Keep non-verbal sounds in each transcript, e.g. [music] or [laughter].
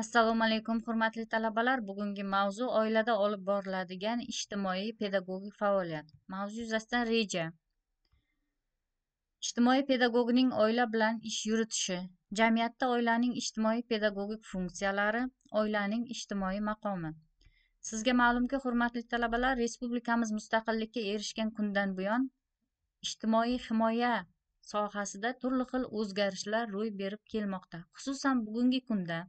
assalomu alaykum hurmatli talabalar bugungi mavzu oilada olib boriladigan ijtimoiy pedagogik faoliyat mavzu yuzasidan reja ijtimoiy pedagogning oila bilan ish yuritishi jamiyatda oilaning ijtimoiy pedagogik funksiyalari oilaning ijtimoiy maqomi sizga ma'lumki hurmatli talabalar respublikamiz mustaqillikka erishgan kundan buyon ijtimoiy himoya sohasida turli xil o'zgarishlar ro'y berib kelmoqda xususan bugungi kunda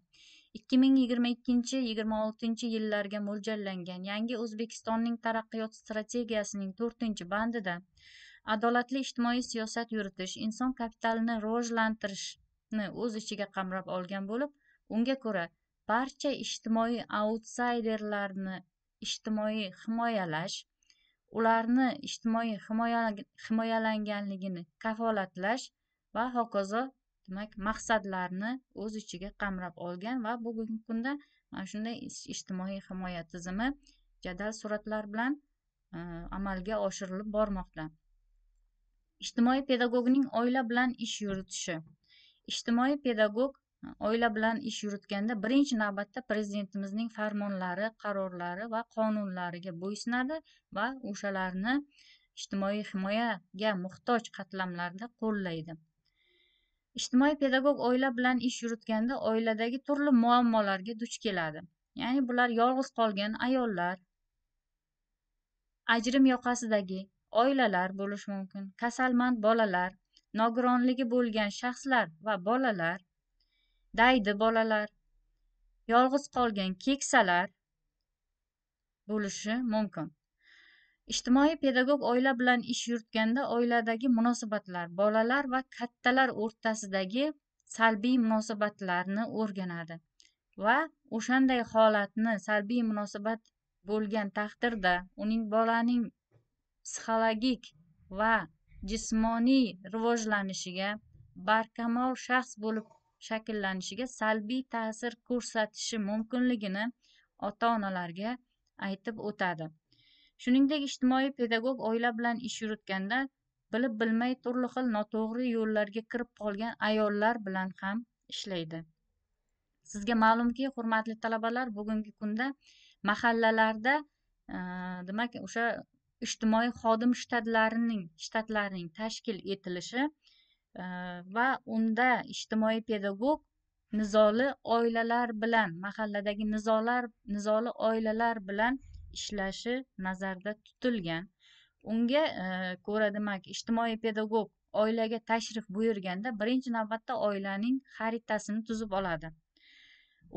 ikki ming yigirma ikkinchi yigirma oltinchi yillarga mo'ljallangan yangi o'zbekistonning taraqqiyot strategiyasining to'rtinchi bandida adolatli ijtimoiy siyosat yuritish inson kapitalini rivojlantirishni o'z ichiga qamrab olgan bo'lib unga ko'ra barcha ijtimoiy autsayderlarni ijtimoiy himoyalash ularni ijtimoiy himoyalanganligini kafolatlash va hokazo demak maqsadlarni o'z ichiga qamrab olgan va bugungi kunda mana shunday ijtimoiy himoya tizimi jadal sur'atlar bilan e, amalga oshirilib bormoqda ijtimoiy pedagogning oila bilan ish yuritishi ijtimoiy pedagog e, oila bilan ish yuritganda birinchi navbatda prezidentimizning farmonlari qarorlari va qonunlariga bo'ysunadi va o'shalarni ijtimoiy himoyaga muhtoj qatlamlarda qo'llaydi ijtimoiy pedagog oila bilan ish yuritganda oiladagi turli muammolarga duch keladi ya'ni bular yolg'iz qolgan ayollar ajrim yoqasidagi oilalar bo'lishi mumkin kasalmand bolalar nogironligi bo'lgan shaxslar va bolalar daydi bolalar yolg'iz qolgan keksalar bo'lishi mumkin ijtimoiy pedagog oila bilan ish yuritganda oiladagi munosabatlar bolalar va kattalar o'rtasidagi salbiy munosabatlarni o'rganadi va o'shanday holatni salbiy munosabat bo'lgan taqdirda uning bolaning psixologik va jismoniy rivojlanishiga barkamol shaxs bo'lib shakllanishiga salbiy ta'sir ko'rsatishi mumkinligini ota onalarga aytib o'tadi shuningdek ijtimoiy pedagog oila bilan ish yuritganda bilib bilmay turli xil noto'g'ri yo'llarga kirib qolgan ayollar bilan ham ishlaydi sizga ma'lumki hurmatli talabalar bugungi kunda mahallalarda e, demak o'sha ijtimoiy xodim shtatlarining shtatlarining tashkil etilishi e, va unda ijtimoiy pedagog nizoli oilalar bilan mahalladagi nizolar nizoli oilalar bilan ishlashi nazarda tutilgan unga e, ko'ra demak ijtimoiy pedagog oilaga tashrif buyurganda birinchi navbatda oilaning xaritasini tuzib oladi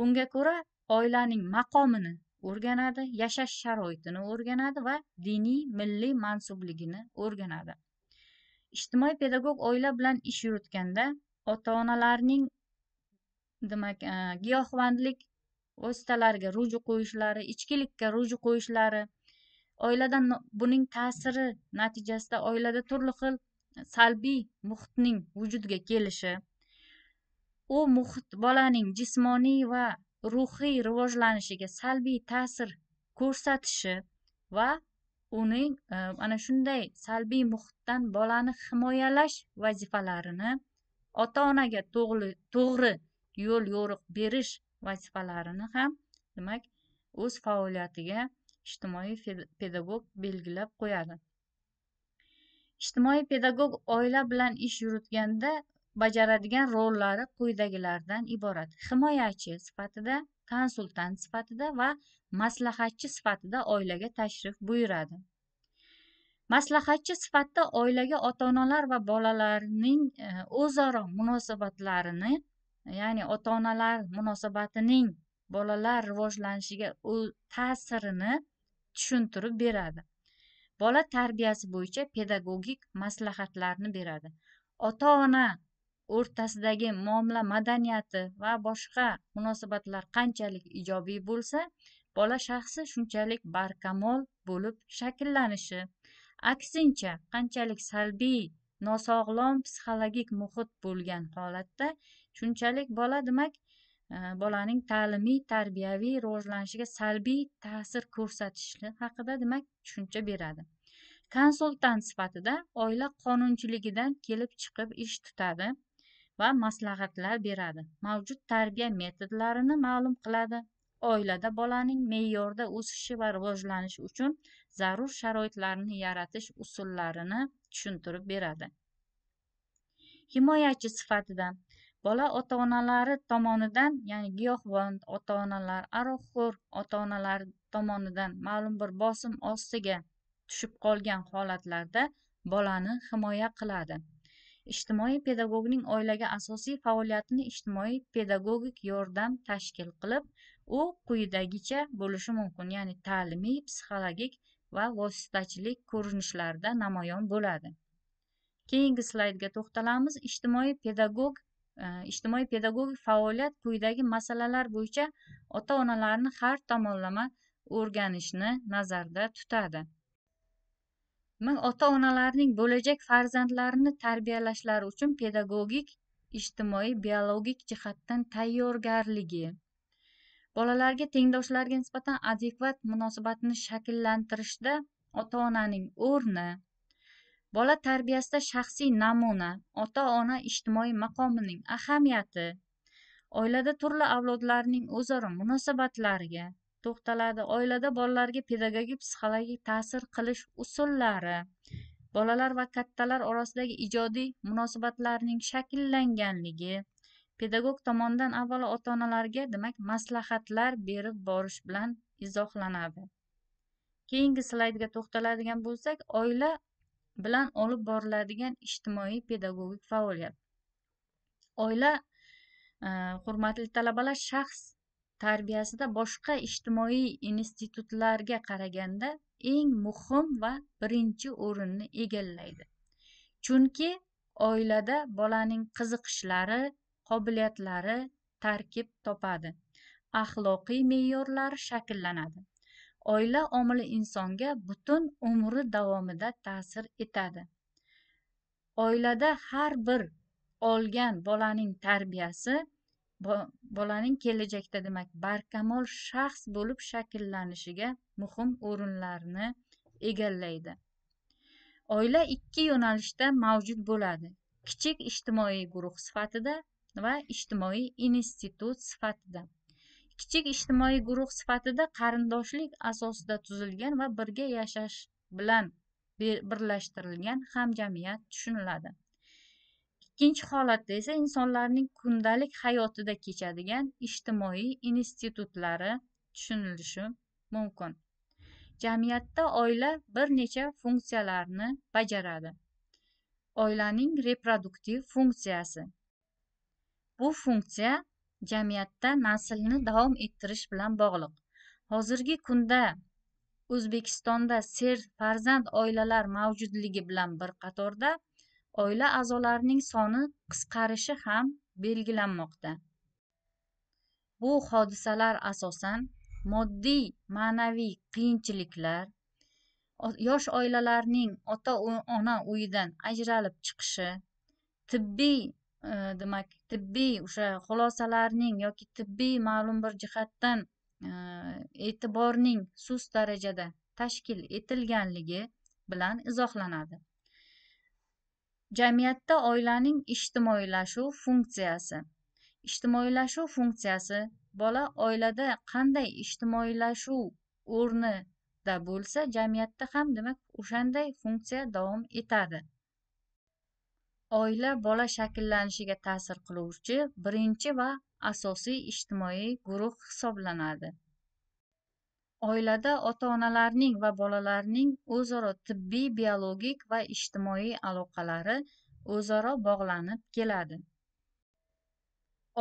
unga ko'ra oilaning maqomini o'rganadi yashash sharoitini o'rganadi va diniy milliy mansubligini o'rganadi ijtimoiy pedagog oila bilan ish yuritganda ota onalarning demak e, giyohvandlik vositalarga ruju qo'yishlari ichkilikka ruju qo'yishlari oiladan buning ta'siri natijasida oilada turli xil salbiy muhitning vujudga kelishi u muhit bolaning jismoniy va ruhiy rivojlanishiga salbiy ta'sir ko'rsatishi va uning e, ana shunday salbiy muhitdan bolani himoyalash vazifalarini ota onaga to'g'ri yo'l yo'riq berish vazifalarini ham demak o'z faoliyatiga ijtimoiy pedagog belgilab qo'yadi ijtimoiy pedagog oila bilan ish yuritganda bajaradigan rollari quyidagilardan iborat himoyachi sifatida konsultant sifatida va maslahatchi sifatida oilaga tashrif buyuradi maslahatchi sifatida oilaga ota onalar va bolalarning e, o'zaro munosabatlarini ya'ni ota onalar munosabatining bolalar rivojlanishiga ta'sirini tushuntirib beradi bola tarbiyasi bo'yicha pedagogik maslahatlarni beradi ota ona o'rtasidagi muomala madaniyati va boshqa munosabatlar qanchalik ijobiy bo'lsa bola shaxsi shunchalik barkamol bo'lib shakllanishi aksincha qanchalik salbiy nosog'lom psixologik muhit bo'lgan holatda shunchalik bola demak e, bolaning ta'limiy tarbiyaviy rivojlanishiga salbiy ta'sir ko'rsatishi haqida demak tushuncha beradi konsultant sifatida oila qonunchiligidan kelib chiqib ish tutadi va maslahatlar beradi mavjud tarbiya metodlarini ma'lum qiladi oilada bolaning me'yorda o'sishi va rivojlanishi uchun zarur sharoitlarni yaratish usullarini tushuntirib beradi himoyachi sifatida bola ota onalari tomonidan ya'ni giyohvand ota onalar aroqxo'r ota onalar tomonidan ma'lum bir bosim ostiga tushib qolgan holatlarda bolani himoya qiladi ijtimoiy pedagogning oilaga asosiy faoliyatini ijtimoiy pedagogik yordam tashkil qilib u quyidagicha bo'lishi mumkin ya'ni ta'limiy psixologik va vositachilik ko'rinishlarida namoyon bo'ladi keyingi slaydga to'xtalamiz ijtimoiy pedagog Э, ijtimoiy pedagogik faoliyat quyidagi masalalar bo'yicha ota onalarni har tomonlama o'rganishni nazarda tutadi ota onalarning bo'lajak farzandlarini tarbiyalashlari uchun pedagogik ijtimoiy biologik jihatdan tayyorgarligi bolalarga tengdoshlarga nisbatan adekvat munosabatni shakllantirishda ota onaning o'rni bola tarbiyasida shaxsiy namuna ota ona ijtimoiy maqomining ahamiyati oilada turli avlodlarning o'zaro munosabatlariga to'xtaladi oilada bolalarga pedagogik psixologik ta'sir qilish usullari bolalar va kattalar orasidagi ijodiy munosabatlarning shakllanganligi pedagog tomonidan avvalo ota onalarga demak maslahatlar berib borish bilan izohlanadi keyingi slaydga to'xtaladigan bo'lsak oila bilan olib boriladigan ijtimoiy pedagogik faoliyat oila e, hurmatli talabalar shaxs tarbiyasida boshqa ijtimoiy institutlarga qaraganda eng muhim va birinchi o'rinni egallaydi chunki oilada bolaning qiziqishlari qobiliyatlari tarkib topadi axloqiy me'yorlar shakllanadi oila omili insonga butun umri davomida ta'sir etadi oilada har bir olgan bolaning tarbiyasi bolaning kelajakda demak barkamol shaxs bo'lib shakllanishiga muhim o'rinlarni egallaydi oila ikki yo'nalishda mavjud bo'ladi kichik ijtimoiy guruh sifatida va ijtimoiy institut sifatida kichik ijtimoiy guruh sifatida qarindoshlik asosida tuzilgan va birga yashash bilan birlashtirilgan hamjamiyat tushuniladi ikkinchi holatda esa insonlarning kundalik hayotida kechadigan ijtimoiy institutlari tushunilishi mumkin jamiyatda oila bir necha funksiyalarni bajaradi oilaning reproduktiv funksiyasi bu funksiya jamiyatda naslni davom ettirish bilan bog'liq hozirgi kunda o'zbekistonda ser farzand oilalar mavjudligi bilan bir qatorda oila a'zolarining soni qisqarishi ham belgilanmoqda bu hodisalar asosan moddiy ma'naviy qiyinchiliklar yosh oilalarning ota ona uyidan ajralib chiqishi tibbiy Э, demak tibbiy o'sha xulosalarning yoki tibbiy ma'lum bir jihatdan e, e'tiborning sust darajada tashkil etilganligi bilan izohlanadi jamiyatda oilaning ijtimoiylashuv funksiyasi ijtimoiylashuv funksiyasi bola oilada qanday ijtimoiylashuv o'rnida bo'lsa jamiyatda ham demak o'shanday funksiya davom etadi oila bola shakllanishiga ta'sir qiluvchi birinchi va asosiy ijtimoiy guruh hisoblanadi oilada ota onalarning va bolalarning o'zaro tibbiy biologik va ijtimoiy aloqalari o'zaro bog'lanib keladi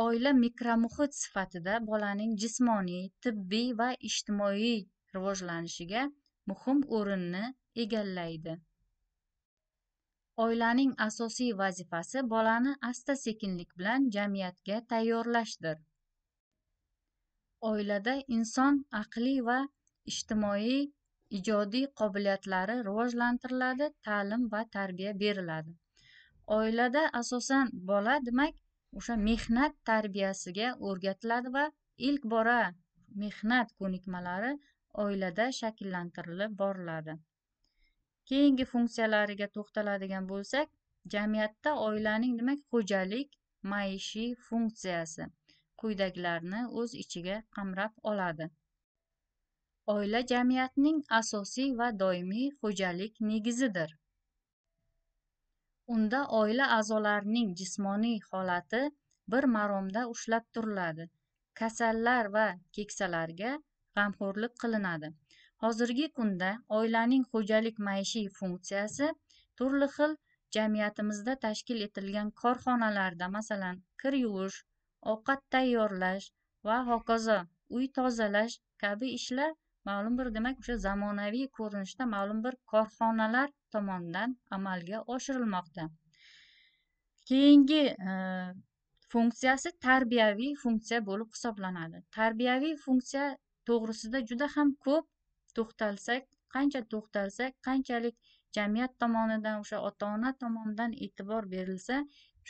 oila mikromuhit sifatida bolaning jismoniy tibbiy va ijtimoiy rivojlanishiga muhim o'rinni egallaydi oilaning asosiy vazifasi bolani asta sekinlik bilan jamiyatga tayyorlashdir oilada inson aqliy va ijtimoiy ijodiy qobiliyatlari rivojlantiriladi ta'lim va tarbiya beriladi oilada asosan bola demak o'sha mehnat tarbiyasiga o'rgatiladi va ilk bora mehnat ko'nikmalari oilada shakllantirilib boriladi keyingi funksiyalariga to'xtaladigan bo'lsak jamiyatda oilaning demak xo'jalik maishiy funksiyasi quyidagilarni o'z ichiga qamrab oladi oila jamiyatning asosiy va doimiy xo'jalik negizidir unda oila a'zolarining jismoniy holati bir maromda ushlab turiladi kasallar va keksalarga g'amxo'rlik qilinadi hozirgi kunda oilaning xo'jalik maishiy funksiyasi turli xil jamiyatimizda tashkil etilgan korxonalarda masalan kir yuvish ovqat tayyorlash va hokazo uy tozalash kabi ishlar ma'lum bir demak o'sha zamonaviy ko'rinishda ma'lum bir korxonalar tomonidan amalga oshirilmoqda keyingi e, funksiyasi tarbiyaviy funksiya bo'lib hisoblanadi tarbiyaviy funksiya to'g'risida juda ham ko'p to'xtalsak qancha to'xtalsak qanchalik jamiyat tomonidan o'sha ota ona tomonidan e'tibor berilsa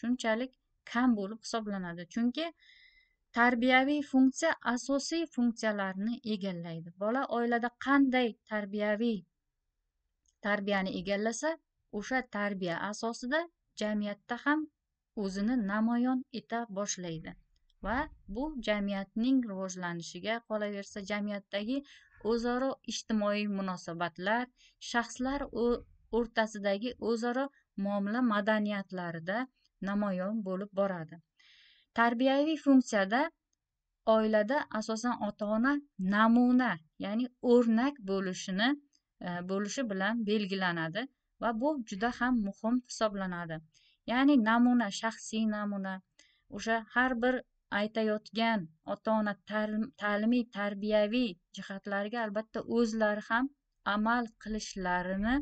shunchalik kam bo'lib hisoblanadi chunki tarbiyaviy funksiya asosiy funksiyalarni egallaydi bola oilada qanday tarbiyaviy tarbiyani egallasa o'sha tarbiya asosida jamiyatda ham o'zini namoyon eta boshlaydi va bu jamiyatning rivojlanishiga qolaversa jamiyatdagi o'zaro ijtimoiy munosabatlar shaxslar o'rtasidagi o'zaro muomala madaniyatlarida namoyon bo'lib boradi tarbiyaviy funksiyada oilada asosan ota ona namuna ya'ni o'rnak bo'lishini e, bo'lishi bilan belgilanadi va bu juda ham muhim hisoblanadi ya'ni namuna shaxsiy namuna o'sha har bir aytayotgan ota ona ta'limiy tarbiyaviy jihatlarga albatta o'zlari ham amal qilishlarini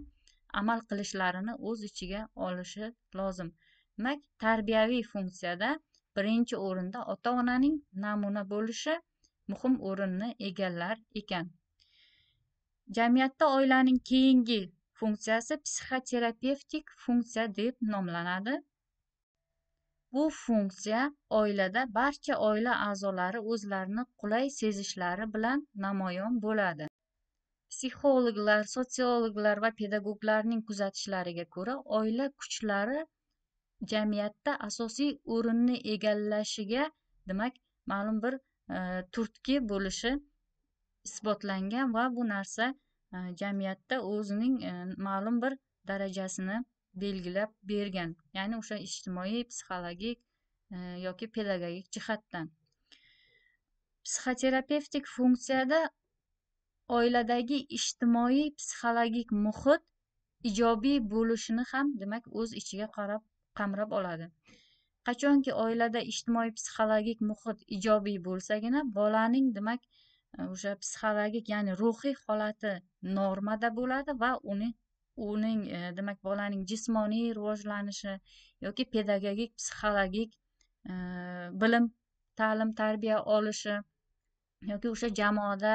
amal qilishlarini o'z ichiga olishi lozim demak tarbiyaviy funksiyada birinchi o'rinda ota onaning namuna bo'lishi muhim o'rinni egallar ekan jamiyatda oilaning keyingi funksiyasi psixoterapevtik funksiya deb nomlanadi bu funksiya oilada barcha oila a'zolari o'zlarini qulay sezishlari bilan namoyon bo'ladi psixologlar sotsiologlar va pedagoglarning kuzatishlariga ko'ra oila kuchlari jamiyatda asosiy o'rinni egallashiga demak ma'lum bir e, turtki bo'lishi isbotlangan va bu narsa e, jamiyatda o'zining e, ma'lum bir darajasini belgilab bergan ya'ni o'sha ijtimoiy psixologik e, yoki pedagogik jihatdan psixoterapevtik funksiyada oiladagi ijtimoiy psixologik muhit ijobiy bo'lishini ham demak o'z ichiga qarab qamrab oladi qachonki oilada ijtimoiy psixologik muhit ijobiy bo'lsagina bolaning demak e, o'sha psixologik ya'ni ruhiy holati normada bo'ladi va uni uning e, demak bolaning jismoniy rivojlanishi yoki pedagogik psixologik e, bilim ta'lim tarbiya olishi yoki o'sha jamoada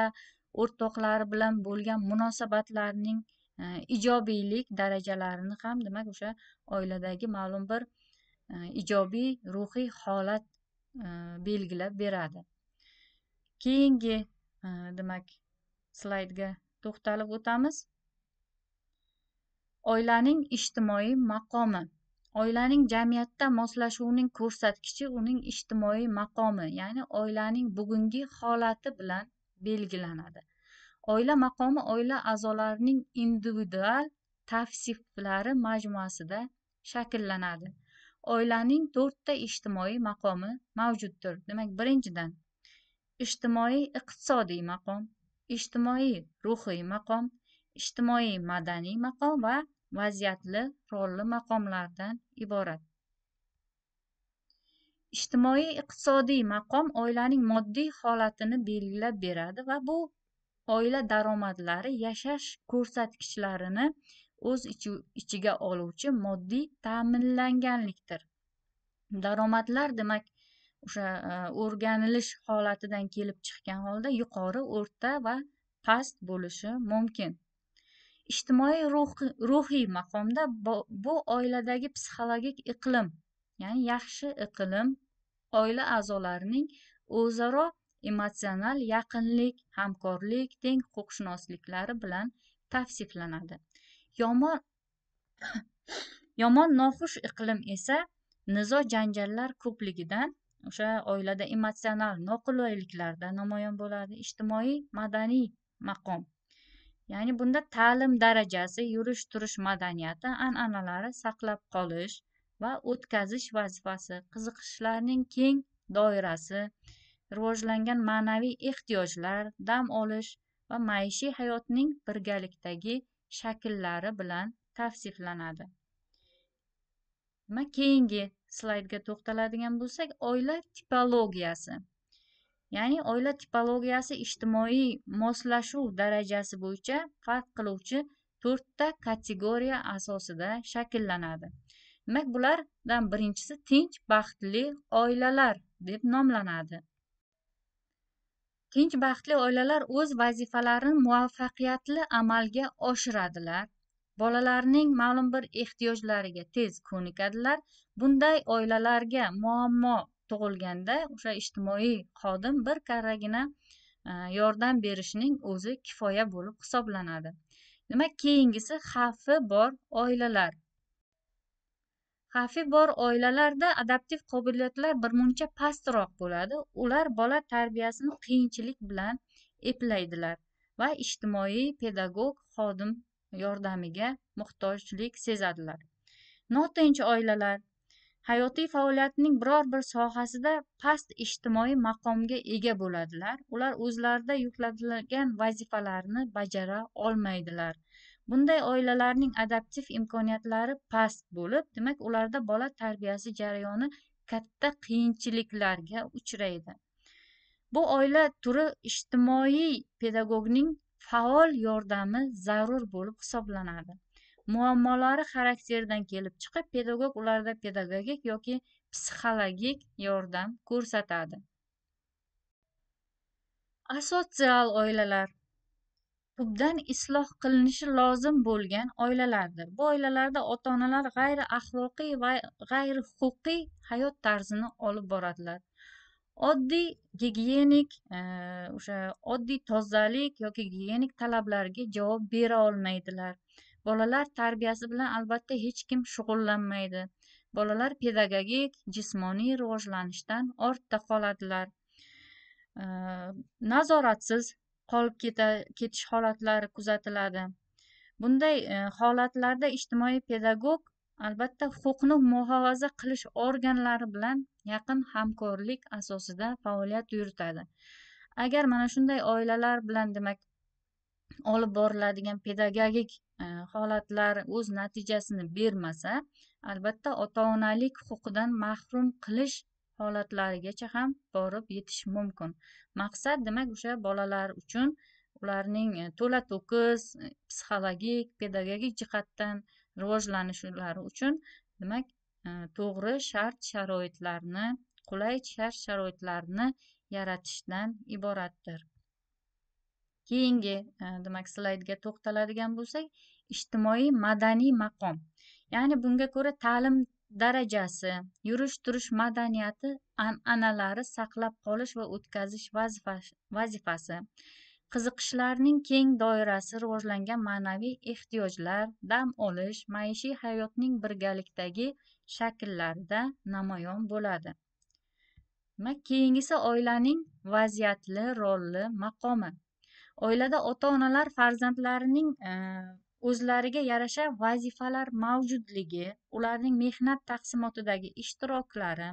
o'rtoqlari bilan bo'lgan munosabatlarning e, ijobiylik darajalarini ham demak o'sha oiladagi ma'lum bir ijobiy ruhiy holat belgilab beradi keyingi demak slaydga to'xtalib o'tamiz oilaning ijtimoiy maqomi oilaning jamiyatda moslashuvining ko'rsatkichi uning ijtimoiy maqomi ya'ni oilaning bugungi holati bilan belgilanadi oila maqomi oila a'zolarining individual tavsiflari majmuasida shakllanadi oilaning to'rtta ijtimoiy maqomi mavjuddir demak birinchidan ijtimoiy iqtisodiy maqom ijtimoiy ruhiy maqom ijtimoiy madaniy maqom va vaziyatli rolli maqomlardan iborat ijtimoiy iqtisodiy maqom oilaning moddiy holatini belgilab beradi va bu oila daromadlari yashash ko'rsatkichlarini o'z ichiga oluvchi moddiy ta'minlanganlikdir daromadlar demak o'sha e, o'rganilish holatidan kelib chiqqan holda yuqori o'rta va past bo'lishi mumkin ijtimoiy ruhiy maqomda bu, bu oiladagi psixologik iqlim ya'ni yaxshi iqlim oila a'zolarining o'zaro emotsional yaqinlik hamkorlik teng huquqshunosliklari bilan tavsiflanadi yomon [coughs] yomon noxush iqlim esa nizo janjallar ko'pligidan o'sha oilada emotsional noqulayliklarda namoyon bo'ladi ijtimoiy madaniy maqom ya'ni bunda ta'lim darajasi yurish turish madaniyati an'analari saqlab qolish va o'tkazish vazifasi qiziqishlarning keng doirasi rivojlangan ma'naviy ehtiyojlar dam olish va maishiy hayotning birgalikdagi shakllari bilan tavsiflanadi keyingi slaydga to'xtaladigan bo'lsak oila tipologiyasi ya'ni oila tipologiyasi ijtimoiy moslashuv darajasi bo'yicha farq qiluvchi to'rtta kategoriya asosida shakllanadi demak bulardan birinchisi tinch baxtli oilalar deb nomlanadi tinch baxtli oilalar o'z vazifalarini muvaffaqiyatli amalga oshiradilar bolalarning ma'lum bir ehtiyojlariga tez ko'nikadilar bunday oilalarga muammo tug'ilganda o'sha ijtimoiy xodim bir karragina e, yordam berishning o'zi kifoya bo'lib hisoblanadi demak keyingisi xavfi bor oilalar xavfi bor oilalarda adaptiv qobiliyatlar birmuncha pastroq bo'ladi ular bola tarbiyasini qiyinchilik bilan eplaydilar va ijtimoiy pedagog xodim yordamiga muhtojlik sezadilar notinch oilalar hayotiy faoliyatning biror bir sohasida past ijtimoiy maqomga ega bo'ladilar ular o'zlarida yuklatilgan vazifalarni bajara olmaydilar bunday oilalarning adaptiv imkoniyatlari past bo'lib demak ularda bola tarbiyasi jarayoni katta qiyinchiliklarga uchraydi bu oila turi ijtimoiy pedagogning faol yordami zarur bo'lib hisoblanadi muammolari xarakteridan kelib chiqib pedagog ularda pedagogik yoki psixologik yordam ko'rsatadi asotsial oilalar tubdan isloh qilinishi lozim bo'lgan oilalardir bu oilalarda ota onalar g'ayri axloqiy va g'ayri huquqiy hayot tarzini olib boradilar oddiy gigiyenik e, o'sha oddiy tozalik yoki gigiyenik talablarga javob bera olmaydilar bolalar tarbiyasi bilan albatta hech kim shug'ullanmaydi bolalar pedagogik jismoniy rivojlanishdan ortda qoladilar nazoratsiz qolib ketish holatlari kuzatiladi bunday e, holatlarda ijtimoiy pedagog albatta huquqni muhofaza qilish organlari bilan yaqin hamkorlik asosida faoliyat yuritadi agar mana shunday oilalar bilan demak olib boriladigan pedagogik e, holatlar o'z natijasini bermasa albatta ota onalik huquqidan mahrum qilish holatlarigacha ham borib yetish mumkin maqsad demak o'sha bolalar uchun ularning e, to'la to'kis e, psixologik pedagogik jihatdan rivojlanishlari uchun demak to'g'ri shart sharoitlarni qulay shart sharoitlarni yaratishdan iboratdir keyingi e, demak slaydga to'xtaladigan bo'lsak ijtimoiy madaniy maqom ya'ni bunga ko'ra ta'lim darajasi yurish turish madaniyati an'analari saqlab qolish va o'tkazish vazifasi qiziqishlarning keng doirasi rivojlangan ma'naviy ehtiyojlar dam olish maishiy hayotning birgalikdagi shakllarida namoyon bo'ladi demak keyingisi oilaning vaziyatli rolli maqomi oilada ota onalar farzandlarining eh, o'zlariga yarasha vazifalar mavjudligi ularning mehnat taqsimotidagi ishtiroklari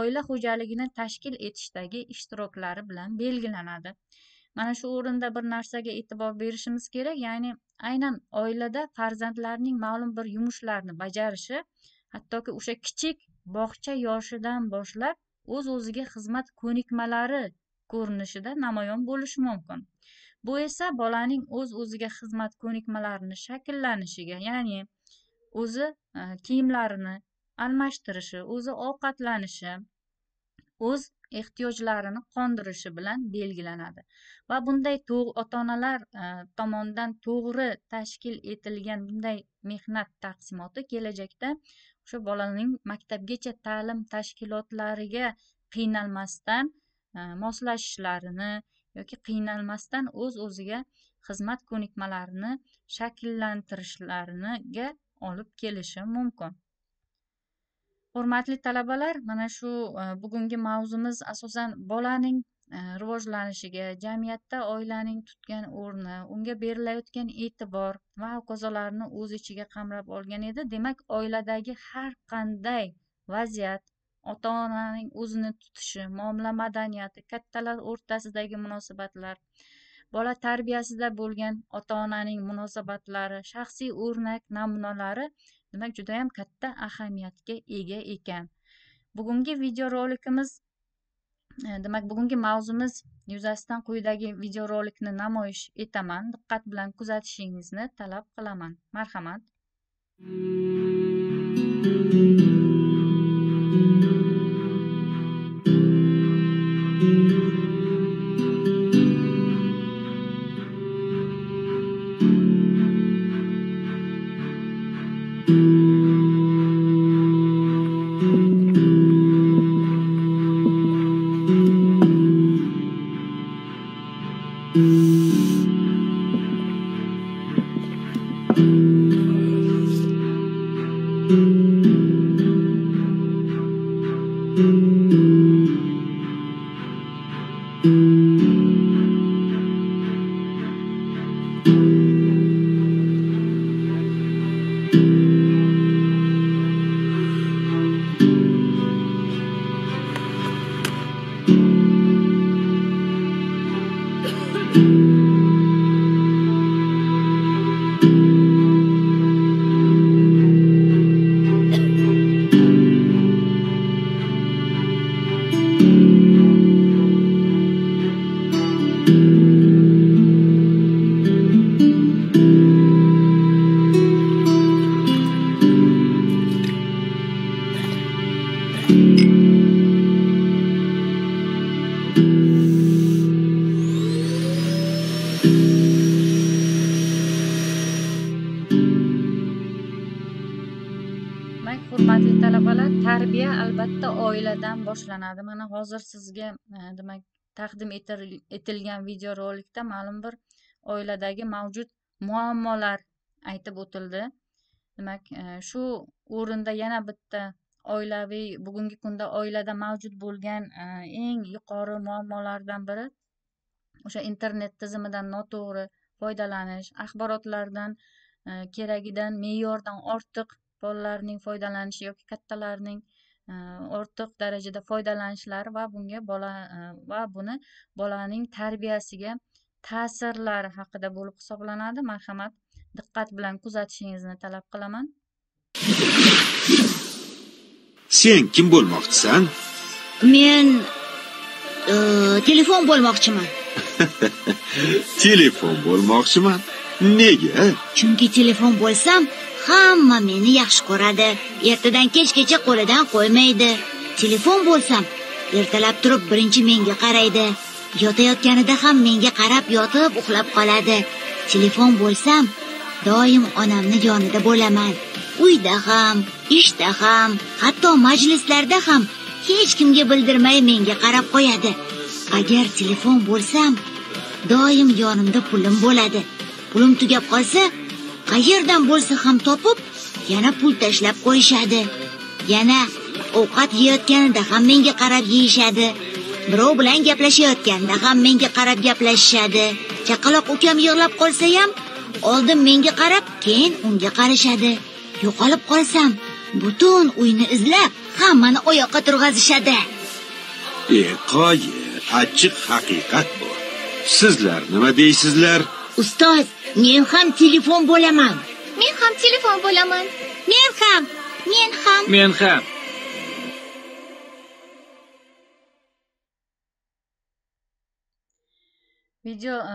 oila xo'jaligini tashkil etishdagi ishtiroklari bilan belgilanadi mana shu o'rinda bir narsaga e'tibor berishimiz kerak ya'ni aynan oilada farzandlarning ma'lum bir yumushlarni bajarishi hattoki o'sha kichik bog'cha yoshidan boshlab o'z o'ziga xizmat ko'nikmalari ko'rinishida namoyon bo'lishi mumkin bu esa bolaning o'z uz o'ziga xizmat ko'nikmalarini shakllanishiga ya'ni o'zi e, kiyimlarini almashtirishi o'zi ovqatlanishi o'z ehtiyojlarini qondirishi bilan belgilanadi va bunday ota onalar e, tomonidan to'g'ri tashkil etilgan bunday mehnat taqsimoti kelajakda o'sha bolaning maktabgacha ta'lim tashkilotlariga qiynalmasdan e, moslashishlarini yoki qiynalmasdan o'z o'ziga xizmat ko'nikmalarini shakllantirishlariga olib kelishi mumkin hurmatli talabalar mana shu e, bugungi mavzumiz asosan bolaning e, rivojlanishiga jamiyatda oilaning tutgan o'rni unga berilayotgan e'tibor va hokazolarni o'z ichiga qamrab olgan edi demak oiladagi har qanday vaziyat ota onaning o'zini tutishi muomala madaniyati kattalar o'rtasidagi munosabatlar bola tarbiyasida bo'lgan ota onaning munosabatlari shaxsiy o'rnak namunalari demak judayam katta ahamiyatga ega ekan bugungi videorolikimiz e, demak bugungi mavzumiz yuzasidan quyidagi videorolikni namoyish etaman diqqat bilan kuzatishingizni talab qilaman marhamat thank you. hozir sizga e, demak taqdim etilgan videorolikda ma'lum bir oiladagi mavjud muammolar aytib o'tildi demak e, shu o'rinda yana bitta oilaviy bugungi kunda oilada mavjud bo'lgan e, eng yuqori muammolardan biri o'sha internet tizimidan noto'g'ri foydalanish axborotlardan keragidan me'yordan ortiq bolalarning foydalanishi yoki kattalarning ortiq darajada foydalanishlari va bunga bola va buni bolaning tarbiyasiga ta'sirlari haqida bo'lib hisoblanadi marhamat diqqat bilan kuzatishingizni talab qilaman sen kim bo'lmoqchisan men telefon bo'lmoqchiman [laughs] telefon bo'lmoqchiman nega chunki telefon bo'lsam hamma meni yaxshi ko'radi ertadan kechgacha qo'lidan qo'ymaydi telefon bo'lsam ertalab turib birinchi menga qaraydi yotayotganida ham menga qarab yotib uxlab qoladi telefon bo'lsam doim onamni yonida bo'laman uyda ham ishda ham hatto majlislarda ham hech kimga bildirmay menga qarab qo'yadi agar telefon bo'lsam doim yonimda pulim bo'ladi pulim tugab qolsa qayerdan bo'lsa ham topib yana pul tashlab qo'yishadi yana ovqat yeyotganida ham menga qarab yeyishadi birov bilan gaplashayotganda ham menga qarab gaplashishadi chaqaloq ukam yig'lab qolsa ham oldin menga qarab keyin unga qarashadi yo'qolib qolsam butun uyni izlab hammani oyoqqa turg'azishadi e qoyi e, achchiq haqiqat bu sizlar nima deysizlar ustoz men ham telefon bo'laman men ham telefon bo'laman men ham men ham men ham video e,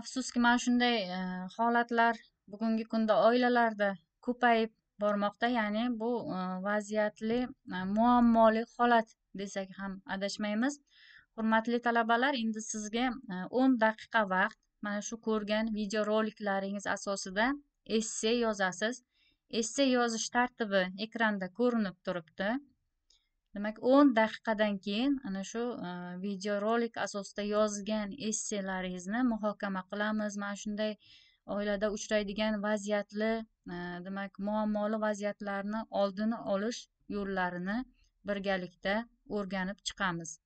afsuski mana shunday e, holatlar bugungi kunda oilalarda ko'payib bormoqda ya'ni bu e, vaziyatli muammoli holat desak ham adashmaymiz hurmatli talabalar endi sizga o'n daqiqa vaqt mana shu ko'rgan videoroliklaringiz asosida esse yozasiz esse yozish tartibi ekranda ko'rinib turibdi demak o'n daqiqadan keyin ana shu e, videorolik asosida yozgan esselaringizni muhokama qilamiz mana shunday oilada uchraydigan vaziyatli e, demak muammoli vaziyatlarni oldini olish yo'llarini birgalikda o'rganib chiqamiz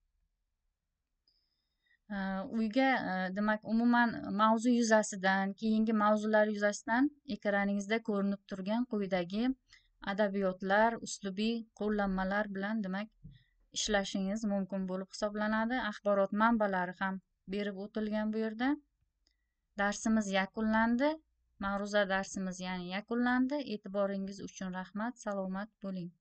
uyga demak umuman mavzu yuzasidan keyingi mavzular yuzasidan ekraningizda ko'rinib turgan quyidagi adabiyotlar uslubiy qo'llanmalar bilan demak ishlashingiz mumkin bo'lib hisoblanadi axborot manbalari ham berib o'tilgan bu yerda darsimiz yakunlandi ma'ruza darsimiz ya'ni yakunlandi e'tiboringiz uchun rahmat salomat bo'ling